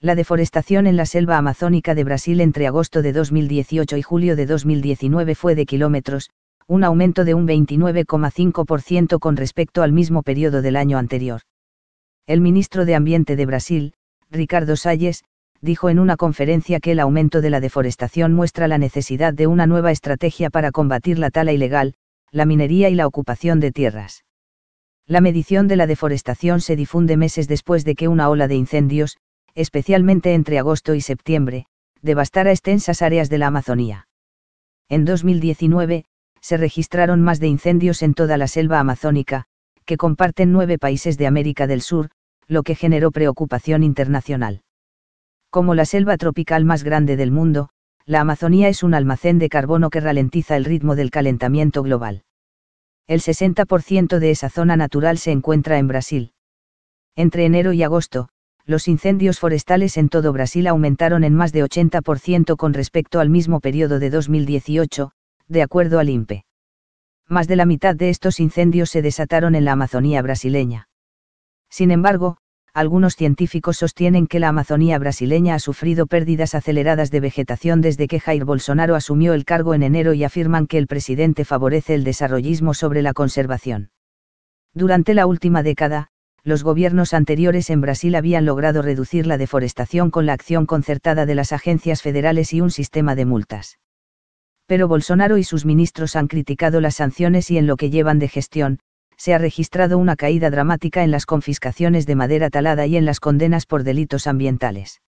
la deforestación en la selva amazónica de Brasil entre agosto de 2018 y julio de 2019 fue de kilómetros, un aumento de un 29,5% con respecto al mismo periodo del año anterior. El ministro de Ambiente de Brasil, Ricardo Salles, dijo en una conferencia que el aumento de la deforestación muestra la necesidad de una nueva estrategia para combatir la tala ilegal, la minería y la ocupación de tierras. La medición de la deforestación se difunde meses después de que una ola de incendios, especialmente entre agosto y septiembre, devastara extensas áreas de la Amazonía. En 2019, se registraron más de incendios en toda la selva amazónica, que comparten nueve países de América del Sur, lo que generó preocupación internacional. Como la selva tropical más grande del mundo, la Amazonía es un almacén de carbono que ralentiza el ritmo del calentamiento global. El 60% de esa zona natural se encuentra en Brasil. Entre enero y agosto, los incendios forestales en todo Brasil aumentaron en más de 80% con respecto al mismo periodo de 2018, de acuerdo al INPE. Más de la mitad de estos incendios se desataron en la Amazonía brasileña. Sin embargo, algunos científicos sostienen que la Amazonía brasileña ha sufrido pérdidas aceleradas de vegetación desde que Jair Bolsonaro asumió el cargo en enero y afirman que el presidente favorece el desarrollismo sobre la conservación. Durante la última década, los gobiernos anteriores en Brasil habían logrado reducir la deforestación con la acción concertada de las agencias federales y un sistema de multas. Pero Bolsonaro y sus ministros han criticado las sanciones y en lo que llevan de gestión, se ha registrado una caída dramática en las confiscaciones de madera talada y en las condenas por delitos ambientales.